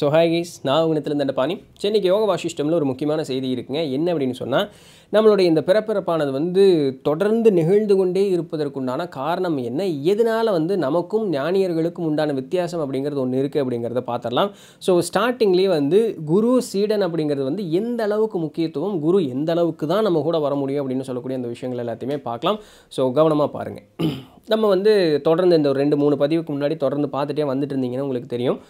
so hi guys நான் உங்கத்திலிருந்து பாணி சென்னைக்கு யோக வாசிஷ்டமில் ஒரு முக்கியமான செய்தி இருக்குங்க என்ன அப்படின்னு சொன்னால் நம்மளுடைய இந்த பிறப்பிறப்பானது வந்து தொடர்ந்து நிகழ்ந்து கொண்டே இருப்பதற்குண்டான காரணம் என்ன எதனால் வந்து நமக்கும் ஞானியர்களுக்கும் உண்டான வித்தியாசம் அப்படிங்கிறது ஒன்று இருக்குது அப்படிங்கிறத பார்த்துடலாம் ஸோ ஸ்டார்டிங்லேயே வந்து குரு சீடன் அப்படிங்கிறது வந்து எந்த அளவுக்கு முக்கியத்துவம் குரு எந்த அளவுக்கு தான் நம்ம கூட வர முடியும் அப்படின்னு சொல்லக்கூடிய அந்த விஷயங்கள் எல்லாத்தையுமே பார்க்கலாம் ஸோ கவனமாக பாருங்கள் நம்ம வந்து தொடர்ந்து இந்த ரெண்டு மூணு பதிவுக்கு முன்னாடி தொடர்ந்து பார்த்துட்டே வந்துட்டு இருந்தீங்கன்னா உங்களுக்கு தெரியும்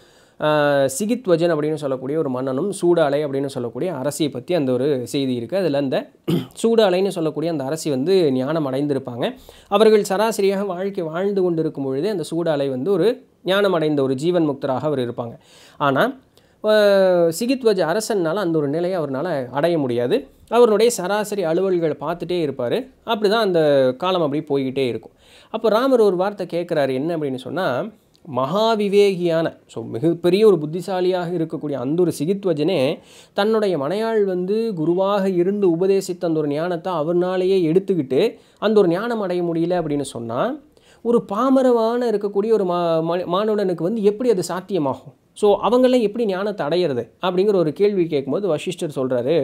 சிகித்வஜன் அப்படின்னு சொல்லக்கூடிய ஒரு மன்னனும் சூடாலை அப்படின்னு சொல்லக்கூடிய அரசியை பற்றி அந்த ஒரு செய்தி இருக்குது அதில் அந்த சூடாலைன்னு சொல்லக்கூடிய அந்த அரசி வந்து ஞானம் அடைந்திருப்பாங்க அவர்கள் சராசரியாக வாழ்க்கை வாழ்ந்து கொண்டு இருக்கும் பொழுது அந்த சூடாலை வந்து ஒரு ஞானம் அடைந்த ஒரு ஜீவன் முக்தராக அவர் இருப்பாங்க ஆனால் சிகித்வஜ அரசனால் அந்த ஒரு நிலையை அவரால் அடைய முடியாது அவருடைய சராசரி அலுவல்களை பார்த்துட்டே இருப்பார் அப்படி தான் அந்த காலம் அப்படி போய்கிட்டே இருக்கும் அப்போ ராமர் ஒரு வார்த்தை கேட்குறாரு என்ன அப்படின்னு சொன்னால் மகாவிவேகியான ஸோ மிகப்பெரிய ஒரு புத்திசாலியாக இருக்கக்கூடிய அந்த ஒரு சிகித்வஜனே தன்னுடைய மனையாள் வந்து குருவாக இருந்து உபதேசித்த அந்த ஒரு ஞானத்தை அவர்னாலேயே எடுத்துக்கிட்டு அந்த ஒரு ஞானம் அடைய முடியல அப்படின்னு சொன்னால் ஒரு பாமரவான இருக்கக்கூடிய ஒரு மா மானுடனுக்கு வந்து எப்படி அது சாத்தியமாகும் ஸோ அவங்களாம் எப்படி ஞானத்தை அடையிறது அப்படிங்கிற ஒரு கேள்வி கேட்கும்போது வசிஷ்டர் சொல்கிறாரு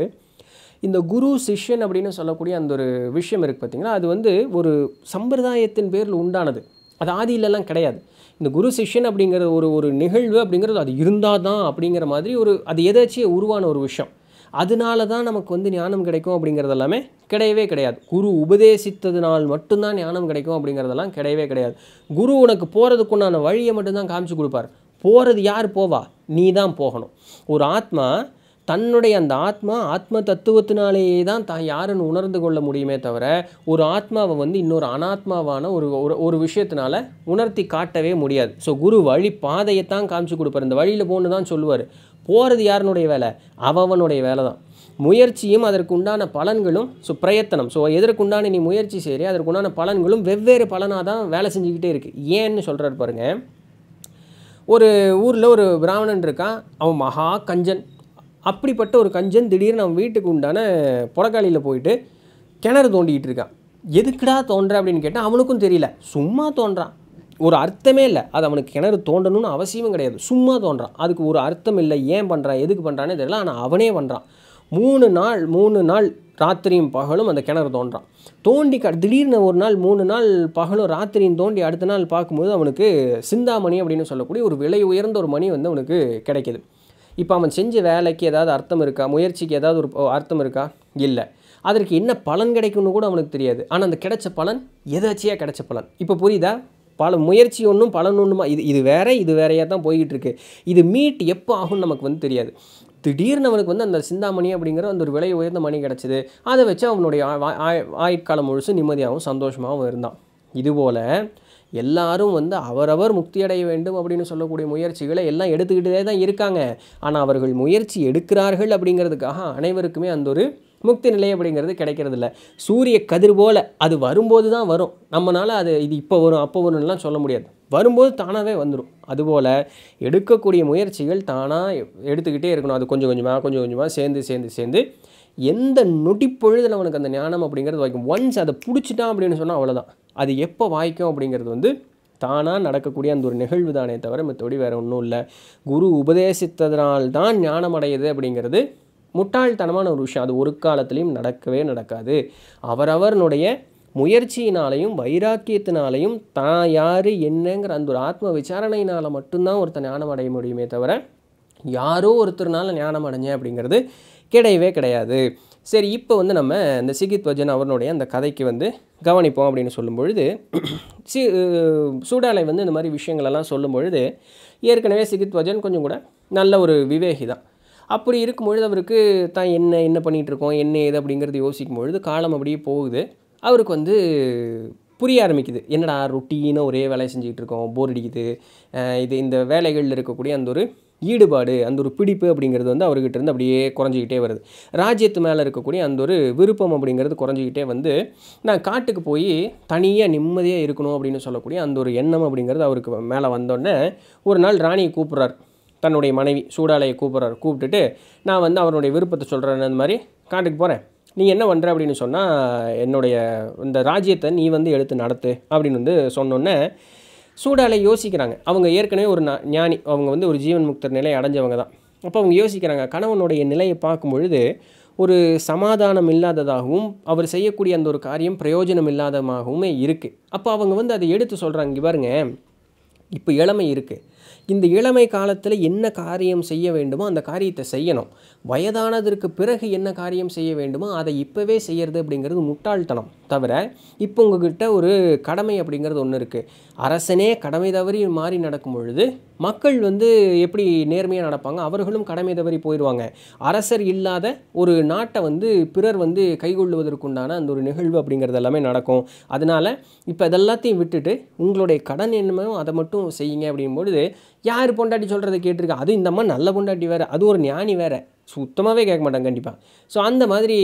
இந்த குரு சிஷ்யன் அப்படின்னு சொல்லக்கூடிய அந்த ஒரு விஷயம் இருக்குது பார்த்திங்கன்னா அது வந்து ஒரு சம்பிரதாயத்தின் பேரில் உண்டானது அது ஆதியிலலாம் கிடையாது இந்த குரு சிஷ்யன் அப்படிங்கிற ஒரு ஒரு நிகழ்வு அப்படிங்கிறது அது இருந்தால் தான் அப்படிங்கிற மாதிரி ஒரு அது எதாச்சியே உருவான ஒரு விஷயம் அதனால தான் நமக்கு வந்து ஞானம் கிடைக்கும் அப்படிங்கிறது எல்லாமே கிடையவே கிடையாது குரு உபதேசித்ததுனால் மட்டும்தான் ஞானம் கிடைக்கும் அப்படிங்கிறதெல்லாம் கிடையவே கிடையாது குரு உனக்கு போகிறதுக்கு உண்டான வழியை மட்டும்தான் காமிச்சு கொடுப்பார் போகிறது யார் போவா நீ தான் போகணும் ஒரு ஆத்மா தன்னுடைய அந்த ஆத்மா ஆத்ம தத்துவத்தினாலேயே தான் தான் யாருன்னு உணர்ந்து கொள்ள முடியுமே தவிர ஒரு ஆத்மாவை வந்து இன்னொரு அனாத்மாவான ஒரு ஒரு விஷயத்தினால உணர்த்தி காட்டவே முடியாது ஸோ குரு வழி பாதையை தான் காமிச்சு கொடுப்பார் இந்த வழியில் போகணுன்னு தான் சொல்லுவார் போகிறது யாருனுடைய வேலை அவனுடைய வேலை தான் முயற்சியும் அதற்குண்டான பலன்களும் ஸோ பிரயத்தனம் ஸோ எதற்குண்டான நீ முயற்சி செய்கிறே அதற்குண்டான பலன்களும் வெவ்வேறு பலனாக தான் வேலை செஞ்சுக்கிட்டே இருக்குது ஏன்னு சொல்கிறார் பாருங்கள் ஒரு ஊரில் ஒரு பிராமணன் இருக்கான் அவன் மகா கஞ்சன் அப்படிப்பட்ட ஒரு கஞ்சன் திடீர்னு அவன் வீட்டுக்கு உண்டான புடக்காளியில் போயிட்டு கிணறு தோண்டிக்கிட்டு இருக்கான் எதுக்குடா தோன்ற அப்படின்னு கேட்டால் அவனுக்கும் தெரியல சும்மா தோன்றான் ஒரு அர்த்தமே இல்லை அது அவனுக்கு கிணறு தோண்டணும்னு அவசியமும் கிடையாது சும்மா தோன்றான் அதுக்கு ஒரு அர்த்தம் இல்லை ஏன் பண்ணுறான் எதுக்கு பண்ணுறானே தெரியல ஆனால் அவனே பண்ணுறான் மூணு நாள் மூணு நாள் ராத்திரியும் பகலும் அந்த கிணறு தோன்றான் தோண்டி க திடீர்னு ஒரு நாள் மூணு நாள் பகலும் ராத்திரியும் தோண்டி அடுத்த நாள் பார்க்கும்போது அவனுக்கு சிந்தாமணி அப்படின்னு சொல்லக்கூடிய ஒரு விலை உயர்ந்த ஒரு மணி வந்து அவனுக்கு கிடைக்கிது இப்போ அவன் செஞ்ச வேலைக்கு ஏதாவது அர்த்தம் இருக்கா முயற்சிக்கு ஏதாவது ஒரு அர்த்தம் இருக்கா இல்லை அதற்கு என்ன பலன் கிடைக்கும்னு கூட அவனுக்கு தெரியாது ஆனால் அந்த கிடைச்ச பலன் எதாச்சியாக கிடைச்ச பலன் இப்போ புரியுதா பல முயற்சி ஒன்றும் பலன் ஒன்றுமா இது இது வேற இது வேறையாக தான் போய்கிட்டு இருக்கு இது மீட் எப்போ ஆகும்னு நமக்கு வந்து தெரியாது திடீர்னு அவனுக்கு வந்து அந்த சிந்தாமணி அப்படிங்கிற அந்த ஒரு விலை உயர்ந்த மணி கிடச்சிது அதை வச்சு அவனுடைய ஆயுட்காலம் முழுசும் நிம்மதியாகவும் சந்தோஷமாகவும் இருந்தான் இதுபோல் எல்லாரும் வந்து அவரவர் முக்தி அடைய வேண்டும் அப்படின்னு சொல்லக்கூடிய முயற்சிகளை எல்லாம் எடுத்துக்கிட்டே தான் இருக்காங்க ஆனால் அவர்கள் முயற்சி எடுக்கிறார்கள் அப்படிங்கிறதுக்காக அனைவருக்குமே அந்த ஒரு முக்தி நிலை அப்படிங்கிறது கிடைக்கிறதில்ல சூரிய கதிர் போல் அது வரும்போது தான் வரும் நம்மளால் அது இது இப்போ வரும் அப்போ வரும்லாம் சொல்ல முடியாது வரும்போது தானாகவே வந்துடும் அதுபோல் எடுக்கக்கூடிய முயற்சிகள் தானாக எடுத்துக்கிட்டே இருக்கணும் அது கொஞ்சம் கொஞ்சமாக கொஞ்சம் கொஞ்சமாக சேர்ந்து சேர்ந்து சேர்ந்து எந்த நொடி பொழுதில் அவனுக்கு அந்த ஞானம் அப்படிங்கிறது வைக்கும் ஒன்ஸ் அதை பிடிச்சிட்டான் அப்படின்னு சொன்னால் அவ்வளோதான் அது எப்போ வாய்க்கும் அப்படிங்கிறது வந்து தானாக நடக்கக்கூடிய அந்த ஒரு நிகழ்வு தானே தவிர மற்றபடி வேறு ஒன்றும் இல்லை குரு உபதேசித்ததினால்தான் ஞானம் அடையுது அப்படிங்கிறது முட்டாள்தனமான ஒரு விஷயம் அது ஒரு காலத்துலேயும் நடக்கவே நடக்காது அவரவர்னுடைய முயற்சியினாலையும் வைராக்கியத்தினாலையும் தான் யார் என்னங்கிற அந்த ஒரு ஆத்ம விசாரணையினால் மட்டும்தான் ஒருத்தர் ஞானம் அடைய முடியுமே தவிர யாரோ ஒருத்தர்னால ஞானம் அடைஞ்சேன் அப்படிங்கிறது கிடையவே கிடையாது சரி இப்போ வந்து நம்ம இந்த சிகித் பஜன் அவனுடைய அந்த கதைக்கு வந்து கவனிப்போம் அப்படின்னு சொல்லும் பொழுது சி சூடாலை வந்து இந்த மாதிரி விஷயங்களெல்லாம் சொல்லும் பொழுது ஏற்கனவே சிகித் பஜன் கொஞ்சம் கூட நல்ல ஒரு விவேகி தான் அப்படி இருக்கும்பொழுது அவருக்கு தான் என்ன என்ன பண்ணிகிட்ருக்கோம் என்ன ஏது அப்படிங்கிறது யோசிக்கும் பொழுது காலம் அப்படியே போகுது அவருக்கு வந்து புரிய ஆரம்பிக்குது என்னடா ருட்டீனாக ஒரே வேலையை செஞ்சுக்கிட்டு இருக்கோம் போர் அடிக்குது இது இந்த வேலைகளில் இருக்கக்கூடிய அந்த ஒரு ஈடுபாடு அந்த ஒரு பிடிப்பு அப்படிங்கிறது வந்து அவர்கிட்ட இருந்து அப்படியே குறைஞ்சிக்கிட்டே வருது ராஜ்யத்து மேலே இருக்கக்கூடிய அந்த ஒரு விருப்பம் அப்படிங்கிறது குறைஞ்சிக்கிட்டே வந்து நான் காட்டுக்கு போய் தனியாக நிம்மதியாக இருக்கணும் அப்படின்னு சொல்லக்கூடிய அந்த ஒரு எண்ணம் அப்படிங்கிறது அவருக்கு மேலே வந்தோடனே ஒரு நாள் ராணியை கூப்பிட்றார் தன்னுடைய மனைவி சூடாலையை கூப்பிட்றாரு கூப்பிட்டுட்டு நான் வந்து அவருடைய விருப்பத்தை சொல்கிறேன் அந்த மாதிரி காட்டுக்கு போகிறேன் நீ என்ன பண்ணுற அப்படின்னு சொன்னால் என்னுடைய இந்த ராஜ்யத்தை நீ வந்து எடுத்து நடத்து அப்படின்னு வந்து சொன்னோன்னே சூடால யோசிக்கிறாங்க அவங்க ஏற்கனவே ஒரு ஞானி அவங்க வந்து ஒரு ஜீவன் முக்தர் நிலை அடைஞ்சவங்க தான் அப்போ அவங்க யோசிக்கிறாங்க கணவனுடைய நிலையை பார்க்கும் பொழுது ஒரு சமாதானம் இல்லாததாகவும் அவர் செய்யக்கூடிய அந்த ஒரு காரியம் பிரயோஜனம் இல்லாதமாகவுமே இருக்குது அப்போ அவங்க வந்து அதை எடுத்து சொல்கிறாங்க இங்கே பாருங்க இப்போ இளமை இருக்குது இந்த இளமை காலத்தில் என்ன காரியம் செய்ய வேண்டுமோ அந்த காரியத்தை செய்யணும் வயதானதற்கு பிறகு என்ன காரியம் செய்ய வேண்டுமோ அதை இப்போவே செய்கிறது அப்படிங்கிறது முட்டாள்தனம் தவிர இப்போ உங்ககிட்ட ஒரு கடமை அப்படிங்கிறது ஒன்று இருக்குது அரசனே கடமை தவறி மாறி நடக்கும் பொழுது மக்கள் வந்து எப்படி நேர்மையாக நடப்பாங்க அவர்களும் கடமை தவறி போயிடுவாங்க அரசர் இல்லாத ஒரு நாட்டை வந்து பிறர் வந்து கைகொள்ளுவதற்குண்டான அந்த ஒரு நிகழ்வு அப்படிங்கிறது எல்லாமே நடக்கும் அதனால் இப்போ இதெல்லாத்தையும் விட்டுட்டு உங்களுடைய கடன் என்னமோ அதை மட்டும் செய்யுங்க அப்படிங்கும்பொழுது யார் பொண்டாட்டி சொல்கிறத கேட்டிருக்கா அது இந்த மாதிரி நல்ல பொண்டாட்டி வேறு அது ஒரு ஞானி வேறு சுத்தமாகவே கேட்க மாட்டாங்க கண்டிப்பாக ஸோ அந்த மாதிரி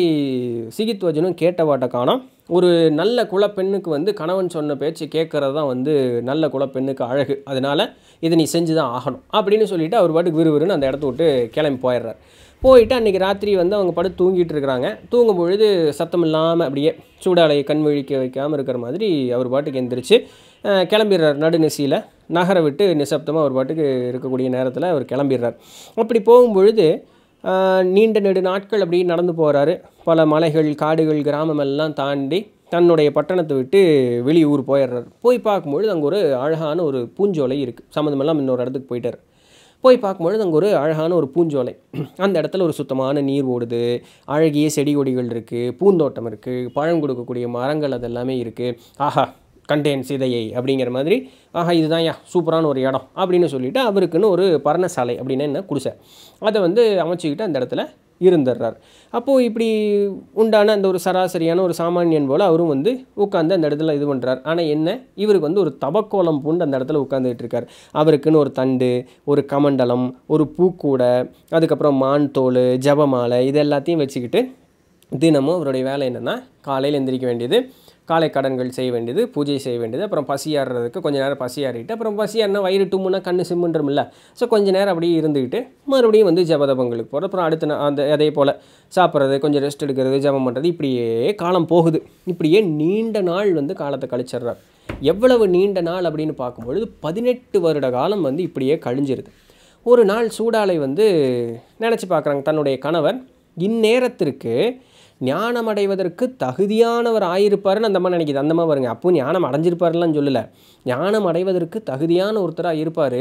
சிகித்துவஜனும் கேட்ட வாட்ட காணோம் ஒரு நல்ல குலப்பெண்ணுக்கு வந்து கணவன் சொன்ன பேச்சு கேட்குறது தான் வந்து நல்ல குலப்பெண்ணுக்கு அழகு அதனால் இதை நீ செஞ்சு தான் ஆகணும் அப்படின்னு சொல்லிவிட்டு அவர் பாட்டுக்கு விறுவிறுன்னு அந்த இடத்த விட்டு கிளம்பி போயிடுறார் போயிட்டு அன்றைக்கி ராத்திரி வந்து அவங்க படுத்து தூங்கிட்டு இருக்கிறாங்க தூங்கும் பொழுது சத்தம் இல்லாமல் அப்படியே சூடாலையை கண் விழிக்க வைக்காமல் இருக்கிற மாதிரி அவர் பாட்டுக்கு எந்திரிச்சு கிளம்பிடுறார் நடுநிசையில் நகரை விட்டு நிசப்தமாக அவர் பாட்டுக்கு இருக்கக்கூடிய நேரத்தில் அவர் கிளம்பிடுறார் அப்படி போகும்பொழுது நீண்ட நெடு நாட்கள் அப்படி நடந்து போகிறாரு பல மலைகள் காடுகள் கிராமமெல்லாம் தாண்டி தன்னுடைய பட்டணத்தை விட்டு வெளியூர் போயிடுறாரு போய் பார்க்கும்பொழுது அங்கே ஒரு அழகான ஒரு பூஞ்சோலை இருக்குது சம்மந்தமெல்லாம் இன்னொரு இடத்துக்கு போயிட்டார் போய் பார்க்கும்பொழுது அங்கே ஒரு அழகான ஒரு பூஞ்சோலை அந்த இடத்துல ஒரு சுத்தமான நீர் ஓடுது அழகிய செடி கொடிகள் இருக்குது பூந்தோட்டம் இருக்குது பழம் கொடுக்கக்கூடிய மரங்கள் அதெல்லாமே இருக்குது ஆஹா கண்டெயின் சிதையை அப்படிங்கிற மாதிரி ஆஹா இதுதான் யா சூப்பரான ஒரு இடம் அப்படின்னு சொல்லிவிட்டு அவருக்குன்னு ஒரு பர்ணசாலை அப்படின்னு என்ன குடிசை அதை வந்து அமைச்சிக்கிட்டு அந்த இடத்துல இருந்துடுறார் அப்போது இப்படி உண்டான அந்த ஒரு சராசரியான ஒரு சாமானியன் போல் அவரும் வந்து உட்காந்து அந்த இடத்துல இது பண்ணுறார் ஆனால் என்ன இவருக்கு வந்து ஒரு தபக்கோலம் பூண்டு அந்த இடத்துல உட்காந்துக்கிட்டு இருக்கார் அவருக்குன்னு ஒரு தண்டு ஒரு கமண்டலம் ஒரு பூக்கூடை அதுக்கப்புறம் மான் தோல் ஜபமாலை இது எல்லாத்தையும் வச்சுக்கிட்டு தினமும் அவருடைய வேலை என்னென்னா காலையில் எந்திரிக்க வேண்டியது காலை கடன்கள் செய்ய வேண்டியது பூஜை செய்ய வேண்டியது அப்புறம் பசியாடுறதுக்கு கொஞ்சம் நேரம் பசியாறிட்டு அப்புறம் பசியாறினா வயிறு டும்முன்னா கண்ணு இல்லை ஸோ கொஞ்சம் நேரம் அப்படியே இருந்துக்கிட்டு மறுபடியும் வந்து ஜபதபங்களுக்கு போகிறோம் அப்புறம் அடுத்த அந்த அதே போல் சாப்பிட்றது கொஞ்சம் ரெஸ்ட் எடுக்கிறது ஜபம் பண்ணுறது இப்படியே காலம் போகுது இப்படியே நீண்ட நாள் வந்து காலத்தை கழிச்சிட்றார் எவ்வளவு நீண்ட நாள் அப்படின்னு பார்க்கும்பொழுது பதினெட்டு வருட காலம் வந்து இப்படியே கழிஞ்சிருது ஒரு நாள் சூடாலை வந்து நினச்சி பார்க்குறாங்க தன்னுடைய கணவர் இந்நேரத்திற்கு ஞானம் அடைவதற்கு தகுதியானவர் ஆயிருப்பாருன்னு அந்த மாதிரி நினைக்கிது அந்த மாதிரி பாருங்க அப்போ ஞானம் அடைஞ்சிருப்பாருலாம் சொல்லலை ஞானம் அடைவதற்கு தகுதியான ஒருத்தராக இருப்பார்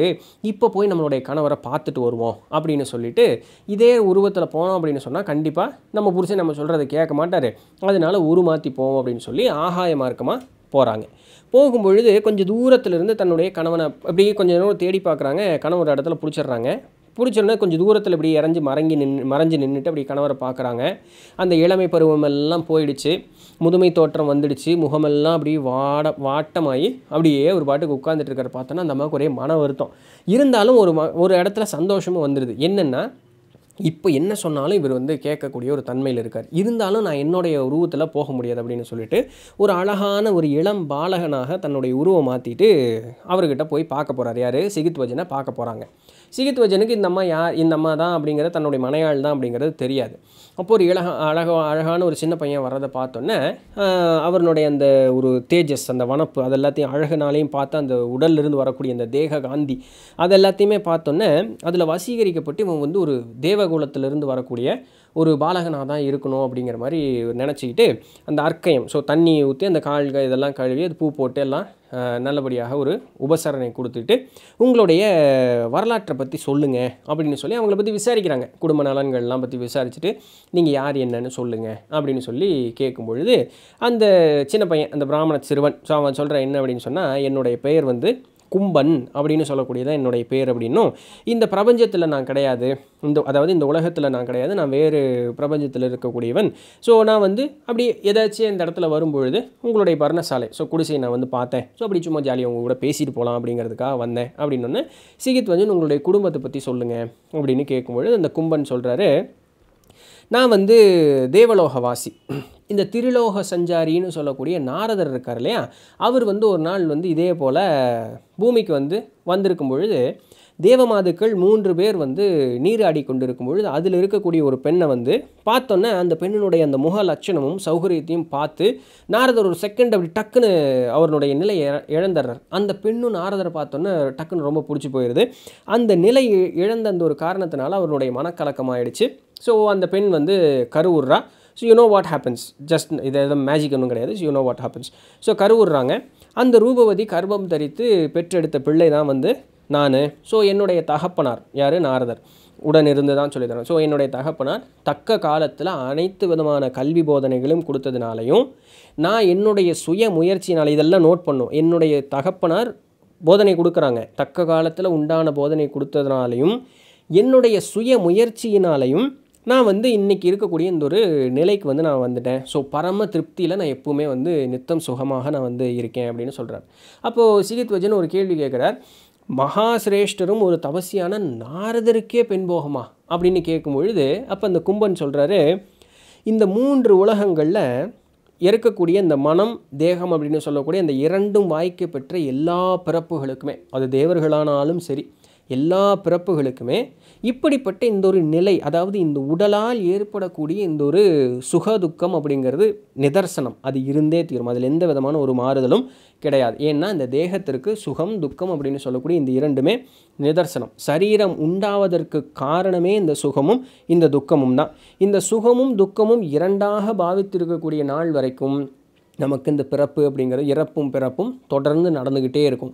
இப்போ போய் நம்மளுடைய கணவரை பார்த்துட்டு வருவோம் அப்படின்னு சொல்லிட்டு இதே உருவத்தில் போனோம் அப்படின்னு சொன்னால் கண்டிப்பாக நம்ம புருஷன் நம்ம சொல்கிறத கேட்க மாட்டார் அதனால் உருமாற்றி போவோம் அப்படின்னு சொல்லி ஆகாய மார்க்கமாக போகிறாங்க போகும்பொழுது கொஞ்சம் தூரத்துலேருந்து தன்னுடைய கணவனை அப்படியே கொஞ்சம் நேரம் தேடி பார்க்குறாங்க கணவன் இடத்துல பிடிச்சிடுறாங்க பிடிச்சோன்னே கொஞ்சம் தூரத்தில் இப்படி இறஞ்சி மறங்கி நின்று மறைஞ்சு நின்றுட்டு அப்படி கணவரை பார்க்குறாங்க அந்த இளமை பருவமெல்லாம் போயிடுச்சு முதுமை தோற்றம் வந்துடுச்சு முகமெல்லாம் அப்படியே வாட வாட்டமாகி அப்படியே ஒரு பாட்டுக்கு உட்காந்துட்டு இருக்கிற பார்த்தோன்னா அந்த அம்மாவுக்கு ஒரே மன வருத்தம் இருந்தாலும் ஒரு ஒரு இடத்துல சந்தோஷமும் வந்துடுது என்னென்னா இப்போ என்ன சொன்னாலும் இவர் வந்து கேட்கக்கூடிய ஒரு தன்மையில் இருக்கார் இருந்தாலும் நான் என்னுடைய உருவத்தில் போக முடியாது அப்படின்னு சொல்லிட்டு ஒரு அழகான ஒரு இளம் பாலகனாக தன்னுடைய உருவை மாற்றிட்டு அவர்கிட்ட போய் பார்க்க போகிறார் யார் வஜனை பார்க்க போகிறாங்க வஜனுக்கு இந்த அம்மா யார் இந்த அம்மா தான் அப்படிங்கிறது தன்னுடைய மனையாள் தான் அப்படிங்கிறது தெரியாது அப்போ ஒரு இழக அழகா அழகான ஒரு சின்ன பையன் வர்றதை பார்த்தோன்னே அவருடைய அந்த ஒரு தேஜஸ் அந்த வனப்பு அது எல்லாத்தையும் அழகுனாலையும் பார்த்து அந்த உடல்லிருந்து வரக்கூடிய அந்த தேக காந்தி அது எல்லாத்தையுமே பார்த்தோன்னே அதில் வசீகரிக்கப்பட்டு இவன் வந்து ஒரு தேவ குலத்திலிருந்து வரக்கூடிய ஒரு பாலகனாக தான் இருக்கணும் அப்படிங்கிற மாதிரி நினச்சிக்கிட்டு அந்த அர்க்கயம் ஸோ தண்ணி ஊற்றி அந்த கால்கள் இதெல்லாம் கழுவி அது பூ போட்டு எல்லாம் நல்லபடியாக ஒரு உபசரணை கொடுத்துட்டு உங்களுடைய வரலாற்றை பற்றி சொல்லுங்கள் அப்படின்னு சொல்லி அவங்கள பற்றி விசாரிக்கிறாங்க குடும்ப நலன்கள்லாம் பற்றி விசாரிச்சுட்டு நீங்கள் யார் என்னன்னு சொல்லுங்கள் அப்படின்னு சொல்லி கேட்கும் பொழுது அந்த சின்ன பையன் அந்த பிராமண சிறுவன் ஸோ அவன் சொல்கிறேன் என்ன அப்படின்னு சொன்னால் என்னுடைய பெயர் வந்து கும்பன் அப்படின்னு சொல்லக்கூடியதான் என்னுடைய பேர் அப்படின்னும் இந்த பிரபஞ்சத்தில் நான் கிடையாது இந்த அதாவது இந்த உலகத்தில் நான் கிடையாது நான் வேறு பிரபஞ்சத்தில் இருக்கக்கூடியவன் ஸோ நான் வந்து அப்படி ஏதாச்சும் இந்த இடத்துல வரும்பொழுது உங்களுடைய பர்ணசாலை ஸோ குடிசையை நான் வந்து பார்த்தேன் ஸோ அப்படி சும்மா ஜாலியாக உங்கள் கூட பேசிட்டு போகலாம் அப்படிங்கிறதுக்காக வந்தேன் அப்படின்னு சிகித் வந்து உங்களுடைய குடும்பத்தை பற்றி சொல்லுங்கள் அப்படின்னு கேட்கும்பொழுது அந்த கும்பன் சொல்கிறாரு நான் வந்து தேவலோகவாசி இந்த திருலோக சஞ்சாரின்னு சொல்லக்கூடிய நாரதர் இருக்கார் இல்லையா அவர் வந்து ஒரு நாள் வந்து இதே போல் பூமிக்கு வந்து வந்திருக்கும் பொழுது தேவமாதுக்கள் மூன்று பேர் வந்து நீராடி கொண்டிருக்கும் பொழுது அதில் இருக்கக்கூடிய ஒரு பெண்ணை வந்து பார்த்தோன்னே அந்த பெண்ணினுடைய அந்த முக லட்சணமும் சௌகரியத்தையும் பார்த்து நாரதர் ஒரு செகண்ட் அப்படி டக்குன்னு அவருடைய நிலையை இழந்துடுறார் அந்த பெண்ணும் நாரதரை பார்த்தோன்னே டக்குன்னு ரொம்ப பிடிச்சி போயிடுது அந்த நிலை இழந்த அந்த ஒரு காரணத்தினால அவருடைய மனக்கலக்கம் ஆயிடுச்சு ஸோ அந்த பெண் வந்து கருவுறா so you know what happens just இது எதுவும் மேஜிக் ஒன்றும் கிடையாது so you know what happens so கருவுறாங்க அந்த ரூபவதி கர்ப்பம் தரித்து பெற்றெடுத்த பிள்ளை தான் வந்து நான் ஸோ என்னுடைய தகப்பனார் யார் நாரதர் உடன் இருந்து தான் சொல்லித்தரேன் ஸோ என்னுடைய தகப்பனார் தக்க காலத்தில் அனைத்து விதமான கல்வி போதனைகளும் கொடுத்ததுனாலையும் நான் என்னுடைய சுய முயற்சினால் இதெல்லாம் நோட் பண்ணும் என்னுடைய தகப்பனார் போதனை கொடுக்குறாங்க தக்க காலத்தில் உண்டான போதனை கொடுத்ததுனாலையும் என்னுடைய சுய முயற்சியினாலையும் நான் வந்து இன்றைக்கி இருக்கக்கூடிய இந்த ஒரு நிலைக்கு வந்து நான் வந்துட்டேன் ஸோ பரம திருப்தியில் நான் எப்போவுமே வந்து நித்தம் சுகமாக நான் வந்து இருக்கேன் அப்படின்னு சொல்கிறார் அப்போது வஜன் ஒரு கேள்வி கேட்குறார் மகாசிரேஷ்டரும் ஒரு தபசியான நாரதருக்கே பெண் போகமா அப்படின்னு கேட்கும் பொழுது அப்போ அந்த கும்பன் சொல்கிறாரு இந்த மூன்று உலகங்களில் இறக்கக்கூடிய இந்த மனம் தேகம் அப்படின்னு சொல்லக்கூடிய அந்த இரண்டும் வாய்க்கு பெற்ற எல்லா பிறப்புகளுக்குமே அது தேவர்களானாலும் சரி எல்லா பிறப்புகளுக்குமே இப்படிப்பட்ட இந்த ஒரு நிலை அதாவது இந்த உடலால் ஏற்படக்கூடிய இந்த ஒரு சுக துக்கம் அப்படிங்கிறது நிதர்சனம் அது இருந்தே தீரும் அதில் எந்த விதமான ஒரு மாறுதலும் கிடையாது ஏன்னா இந்த தேகத்திற்கு சுகம் துக்கம் அப்படின்னு சொல்லக்கூடிய இந்த இரண்டுமே நிதர்சனம் சரீரம் உண்டாவதற்கு காரணமே இந்த சுகமும் இந்த துக்கமும் தான் இந்த சுகமும் துக்கமும் இரண்டாக பாவித்திருக்கக்கூடிய நாள் வரைக்கும் நமக்கு இந்த பிறப்பு அப்படிங்கிறது இறப்பும் பிறப்பும் தொடர்ந்து நடந்துக்கிட்டே இருக்கும்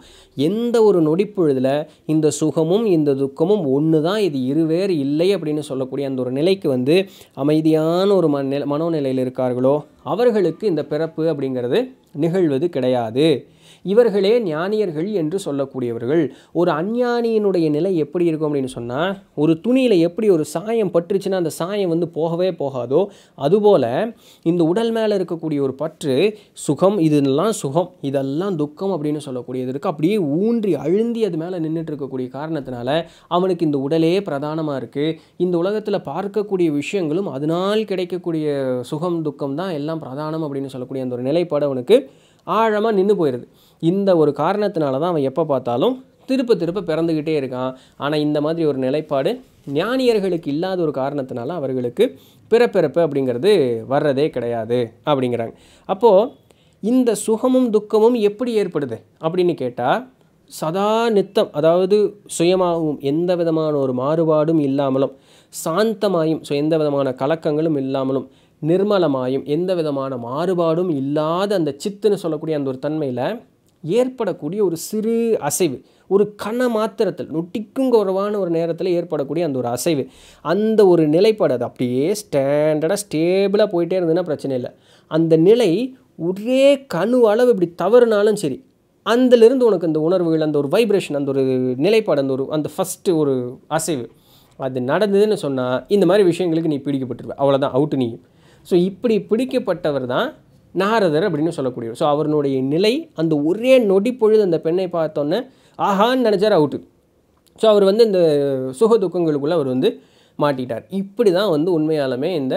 எந்த ஒரு நொடிப்பொழுதில் இந்த சுகமும் இந்த துக்கமும் ஒன்று தான் இது இருவேறு இல்லை அப்படின்னு சொல்லக்கூடிய அந்த ஒரு நிலைக்கு வந்து அமைதியான ஒரு மன மனோநிலையில் இருக்கார்களோ அவர்களுக்கு இந்த பிறப்பு அப்படிங்கிறது நிகழ்வது கிடையாது இவர்களே ஞானியர்கள் என்று சொல்லக்கூடியவர்கள் ஒரு அஞ்ஞானியினுடைய நிலை எப்படி இருக்கும் அப்படின்னு சொன்னால் ஒரு துணியில் எப்படி ஒரு சாயம் பற்றுச்சுன்னா அந்த சாயம் வந்து போகவே போகாதோ அதுபோல் இந்த உடல் மேலே இருக்கக்கூடிய ஒரு பற்று சுகம் இதெல்லாம் சுகம் இதெல்லாம் துக்கம் அப்படின்னு சொல்லக்கூடியது இருக்குது அப்படியே ஊன்றி அழுந்தி அது மேலே நின்றுட்டு இருக்கக்கூடிய காரணத்தினால அவனுக்கு இந்த உடலே பிரதானமாக இருக்குது இந்த உலகத்தில் பார்க்கக்கூடிய விஷயங்களும் அதனால் கிடைக்கக்கூடிய சுகம் துக்கம் தான் எல்லாம் பிரதானம் அப்படின்னு சொல்லக்கூடிய அந்த ஒரு நிலைப்பாடு அவனுக்கு ஆழமாக நின்று போயிடுது இந்த ஒரு காரணத்தினால தான் அவன் எப்போ பார்த்தாலும் திருப்ப திருப்ப பிறந்துக்கிட்டே இருக்கான் ஆனால் இந்த மாதிரி ஒரு நிலைப்பாடு ஞானியர்களுக்கு இல்லாத ஒரு காரணத்தினால அவர்களுக்கு பிறப்பிறப்பு அப்படிங்கிறது வர்றதே கிடையாது அப்படிங்கிறாங்க அப்போது இந்த சுகமும் துக்கமும் எப்படி ஏற்படுது அப்படின்னு கேட்டால் சதா நித்தம் அதாவது சுயமாகவும் எந்த விதமான ஒரு மாறுபாடும் இல்லாமலும் சாந்தமாயும் ஸோ எந்த விதமான கலக்கங்களும் இல்லாமலும் நிர்மலமாயும் எந்த விதமான மாறுபாடும் இல்லாத அந்த சித்துன்னு சொல்லக்கூடிய அந்த ஒரு தன்மையில் ஏற்படக்கூடிய ஒரு சிறு அசைவு ஒரு கண மாத்திரத்தில் நொட்டிக்கும் குறவான ஒரு நேரத்தில் ஏற்படக்கூடிய அந்த ஒரு அசைவு அந்த ஒரு நிலைப்பாடு அது அப்படியே ஸ்டாண்டர்டாக ஸ்டேபிளாக போயிட்டே இருந்ததுன்னா பிரச்சனை இல்லை அந்த நிலை ஒரே கணு அளவு இப்படி தவறுனாலும் சரி அந்தலேருந்து உனக்கு அந்த உணர்வுகள் அந்த ஒரு வைப்ரேஷன் அந்த ஒரு நிலைப்பாடு அந்த ஒரு அந்த ஃபஸ்ட்டு ஒரு அசைவு அது நடந்ததுன்னு சொன்னால் இந்த மாதிரி விஷயங்களுக்கு நீ பிடிக்கப்பட்டிருப்ப அவ்வளோதான் அவுட்டு நீ ஸோ இப்படி பிடிக்கப்பட்டவர் தான் நாரதர் அப்படின்னு சொல்லக்கூடியவர் ஸோ அவருடைய நிலை அந்த ஒரே நொடி பொழுது அந்த பெண்ணை பார்த்தோன்னே ஆஹான்னு நினச்சார் அவுட்டு ஸோ அவர் வந்து இந்த சுக துக்கங்களுக்குள்ளே அவர் வந்து மாட்டிட்டார் இப்படி தான் வந்து உண்மையாலுமே இந்த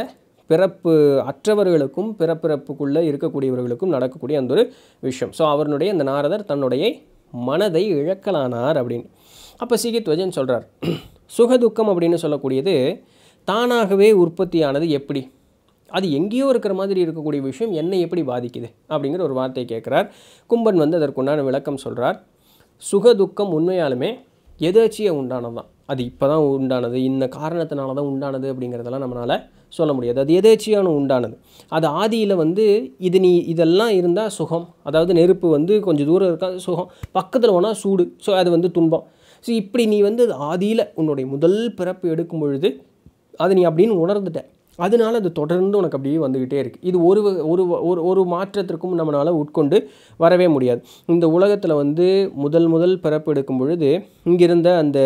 பிறப்பு அற்றவர்களுக்கும் பிறப்பிறப்புக்குள்ளே இருக்கக்கூடியவர்களுக்கும் நடக்கக்கூடிய அந்த ஒரு விஷயம் ஸோ அவருடைய அந்த நாரதர் தன்னுடைய மனதை இழக்கலானார் அப்படின்னு அப்போ வஜன் சொல்கிறார் சுகதுக்கம் அப்படின்னு சொல்லக்கூடியது தானாகவே உற்பத்தியானது எப்படி அது எங்கேயோ இருக்கிற மாதிரி இருக்கக்கூடிய விஷயம் என்னை எப்படி பாதிக்குது அப்படிங்கிற ஒரு வார்த்தையை கேட்குறார் கும்பன் வந்து அதற்குண்டான விளக்கம் சொல்கிறார் சுக துக்கம் உண்மையாலுமே எதேச்சிய உண்டானது தான் அது இப்போ தான் உண்டானது இந்த காரணத்தினால தான் உண்டானது அப்படிங்கிறதெல்லாம் நம்மளால் சொல்ல முடியாது அது எதேச்சியான உண்டானது அது ஆதியில் வந்து இது நீ இதெல்லாம் இருந்தால் சுகம் அதாவது நெருப்பு வந்து கொஞ்சம் தூரம் இருக்கா சுகம் பக்கத்தில் போனால் சூடு ஸோ அது வந்து துன்பம் ஸோ இப்படி நீ வந்து அது ஆதியில் உன்னுடைய முதல் பிறப்பு எடுக்கும் பொழுது அதை நீ அப்படின்னு உணர்ந்துட்ட அதனால் அது தொடர்ந்து உனக்கு அப்படியே வந்துக்கிட்டே இருக்குது இது ஒரு ஒரு ஒரு ஒரு மாற்றத்திற்கும் நம்மளால் உட்கொண்டு வரவே முடியாது இந்த உலகத்தில் வந்து முதல் முதல் பிறப்பு எடுக்கும் பொழுது இங்கிருந்த அந்த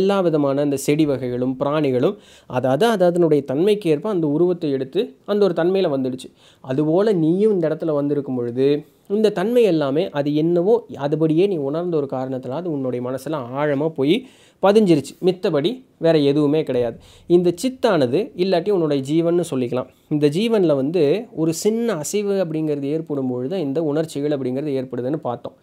எல்லா விதமான அந்த செடி வகைகளும் பிராணிகளும் அதாவது அது அதனுடைய தன்மைக்கு ஏற்ப அந்த உருவத்தை எடுத்து அந்த ஒரு தன்மையில் வந்துடுச்சு அதுபோல் நீயும் இந்த இடத்துல வந்திருக்கும் பொழுது இந்த தன்மை எல்லாமே அது என்னவோ அதுபடியே நீ உணர்ந்த ஒரு காரணத்தில் அது உன்னுடைய மனசில் ஆழமாக போய் பதிஞ்சிருச்சு மித்தபடி வேறு எதுவுமே கிடையாது இந்த சித்தானது இல்லாட்டி உன்னுடைய ஜீவன் சொல்லிக்கலாம் இந்த ஜீவனில் வந்து ஒரு சின்ன அசைவு அப்படிங்கிறது ஏற்படும் பொழுது தான் இந்த உணர்ச்சிகள் அப்படிங்கிறது ஏற்படுதுன்னு பார்த்தோம்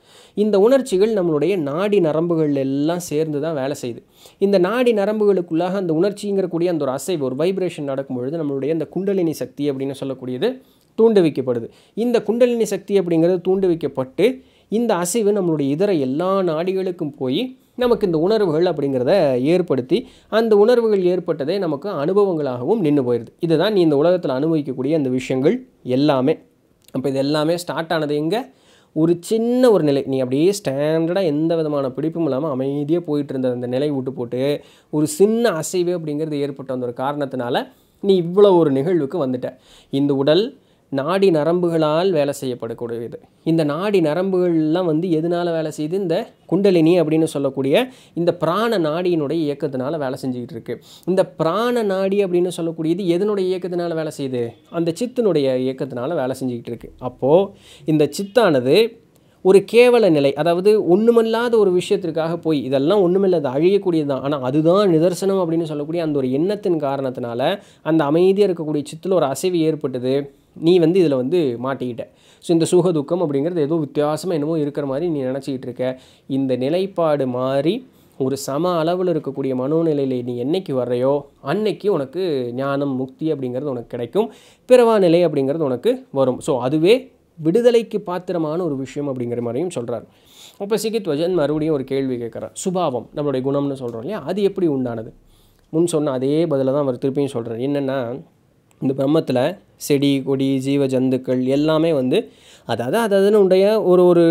இந்த உணர்ச்சிகள் நம்மளுடைய நாடி நரம்புகள் எல்லாம் சேர்ந்து தான் வேலை செய்யுது இந்த நாடி நரம்புகளுக்குள்ளாக அந்த உணர்ச்சிங்கிறக்கூடிய அந்த ஒரு அசைவு ஒரு வைப்ரேஷன் நடக்கும்பொழுது நம்மளுடைய அந்த குண்டலினி சக்தி அப்படின்னு சொல்லக்கூடியது தூண்டுவிக்கப்படுது இந்த குண்டலினி சக்தி அப்படிங்கிறது தூண்டுவிக்கப்பட்டு இந்த அசைவு நம்மளுடைய இதர எல்லா நாடிகளுக்கும் போய் நமக்கு இந்த உணர்வுகள் அப்படிங்கிறத ஏற்படுத்தி அந்த உணர்வுகள் ஏற்பட்டதே நமக்கு அனுபவங்களாகவும் நின்று போயிடுது இதுதான் நீ இந்த உலகத்தில் அனுபவிக்கக்கூடிய அந்த விஷயங்கள் எல்லாமே அப்போ இது எல்லாமே ஸ்டார்ட் ஆனது எங்கே ஒரு சின்ன ஒரு நிலை நீ அப்படியே ஸ்டாண்டர்டாக எந்த விதமான பிடிப்பும் இல்லாமல் அமைதியாக போயிட்டு இருந்த அந்த நிலை விட்டு போட்டு ஒரு சின்ன அசைவு அப்படிங்கிறது ஏற்பட்ட அந்த ஒரு காரணத்தினால நீ இவ்வளோ ஒரு நிகழ்வுக்கு வந்துட்ட இந்த உடல் நாடி நரம்புகளால் வேலை செய்யப்படக்கூடியது இந்த நாடி நரம்புகள்லாம் வந்து எதனால் வேலை செய்யுது இந்த குண்டலினி அப்படின்னு சொல்லக்கூடிய இந்த பிராண நாடியினுடைய இயக்கத்தினால் வேலை செஞ்சுக்கிட்டு இருக்குது இந்த பிராண நாடி அப்படின்னு சொல்லக்கூடியது எதனுடைய இயக்கத்தினால் வேலை செய்யுது அந்த சித்தினுடைய இயக்கத்தினால் வேலை செஞ்சுக்கிட்டு இருக்குது அப்போது இந்த சித்தானது ஒரு கேவல நிலை அதாவது ஒன்றுமில்லாத ஒரு விஷயத்திற்காக போய் இதெல்லாம் ஒன்றுமில்லாத அழியக்கூடியது தான் ஆனால் அதுதான் நிதர்சனம் அப்படின்னு சொல்லக்கூடிய அந்த ஒரு எண்ணத்தின் காரணத்தினால அந்த அமைதியாக இருக்கக்கூடிய சித்தில் ஒரு அசைவு ஏற்பட்டது நீ வந்து இதில் வந்து மாட்டிக்கிட்ட ஸோ இந்த சுக துக்கம் அப்படிங்கிறது ஏதோ வித்தியாசமாக என்னமோ இருக்கிற மாதிரி நீ நினச்சிக்கிட்டு இருக்க இந்த நிலைப்பாடு மாதிரி ஒரு சம அளவில் இருக்கக்கூடிய மனோநிலையில் நீ என்றைக்கு வர்றையோ அன்னைக்கு உனக்கு ஞானம் முக்தி அப்படிங்கிறது உனக்கு கிடைக்கும் பிறவா நிலை அப்படிங்கிறது உனக்கு வரும் ஸோ அதுவே விடுதலைக்கு பாத்திரமான ஒரு விஷயம் அப்படிங்கிற மாதிரியும் சொல்கிறார் அப்போ சிகித் வஜன் மறுபடியும் ஒரு கேள்வி கேட்குறார் சுபாவம் நம்மளுடைய குணம்னு சொல்கிறோம் இல்லையா அது எப்படி உண்டானது முன் சொன்ன அதே பதிலாக தான் அவர் திருப்பியும் சொல்கிறார் என்னென்னா இந்த பிரம்மத்தில் செடி கொடி ஜீவ ஜந்துக்கள் எல்லாமே வந்து அதாவது அததுன்னு உடைய ஒரு ஒரு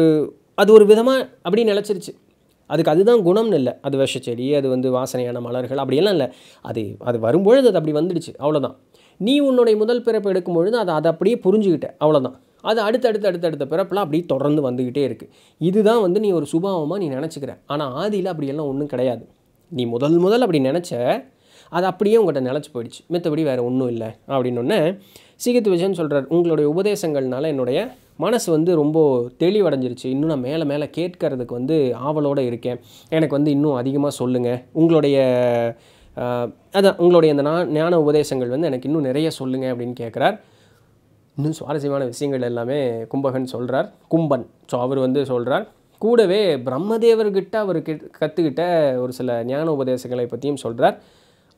அது ஒரு விதமாக அப்படி நிலச்சிருச்சு அதுக்கு அதுதான் குணம்னு இல்லை அது விஷ செடி அது வந்து வாசனையான மலர்கள் அப்படியெல்லாம் இல்லை அது அது வரும்பொழுது அது அப்படி வந்துடுச்சு அவ்வளோதான் நீ உன்னுடைய முதல் பிறப்பு எடுக்கும் பொழுது அதை அதை அப்படியே புரிஞ்சுக்கிட்ட அவ்வளோதான் அது அடுத்த அடுத்தடுத்த பிறப்பெலாம் அப்படியே தொடர்ந்து வந்துக்கிட்டே இருக்குது இதுதான் வந்து நீ ஒரு சுபாவமாக நீ நினச்சிக்கிற ஆனால் ஆதியில் அப்படியெல்லாம் ஒன்றும் கிடையாது நீ முதல் முதல் அப்படி நினச்ச அது அப்படியே உங்கள்கிட்ட நினச்சி போயிடுச்சு மற்றபடி வேறு ஒன்றும் இல்லை அப்படின்னொன்னே சீகத்து விஜயன் சொல்கிறார் உங்களுடைய உபதேசங்கள்னால என்னுடைய மனசு வந்து ரொம்ப தெளிவடைஞ்சிருச்சு இன்னும் நான் மேலே மேலே கேட்கறதுக்கு வந்து ஆவலோடு இருக்கேன் எனக்கு வந்து இன்னும் அதிகமாக சொல்லுங்கள் உங்களுடைய அதான் உங்களுடைய அந்த ஞான உபதேசங்கள் வந்து எனக்கு இன்னும் நிறைய சொல்லுங்கள் அப்படின்னு கேட்குறார் இன்னும் சுவாரஸ்யமான விஷயங்கள் எல்லாமே கும்பகன் சொல்கிறார் கும்பன் ஸோ அவர் வந்து சொல்கிறார் கூடவே பிரம்மதேவர்கிட்ட அவர் கற்றுக்கிட்ட ஒரு சில ஞான உபதேசங்களை பற்றியும் சொல்கிறார்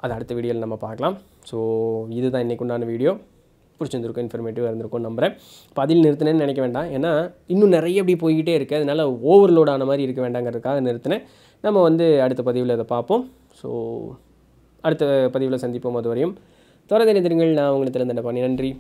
அது அடுத்த வீடியோவில் நம்ம பார்க்கலாம் ஸோ இதுதான் இன்றைக்கு உண்டான வீடியோ பிடிச்சிருந்துருக்கும் இன்ஃபர்மேட்டிவாக இருந்திருக்கும் நம்புகிறேன் இப்போ அதில் நிறுத்தினேன்னு நினைக்க வேண்டாம் ஏன்னா இன்னும் நிறைய இப்படி போய்கிட்டே இருக்குது அதனால் ஓவர்லோட் ஆன மாதிரி இருக்க வேண்டாங்கிறதுக்காக நிறுத்தினேன் நம்ம வந்து அடுத்த பதிவில் அதை பார்ப்போம் ஸோ அடுத்த பதிவில் சந்திப்போம் அது வரையும் தொடர்ந்து நிறுத்துங்கள் நான் உங்களுக்கு திறந்த பண்ணி நன்றி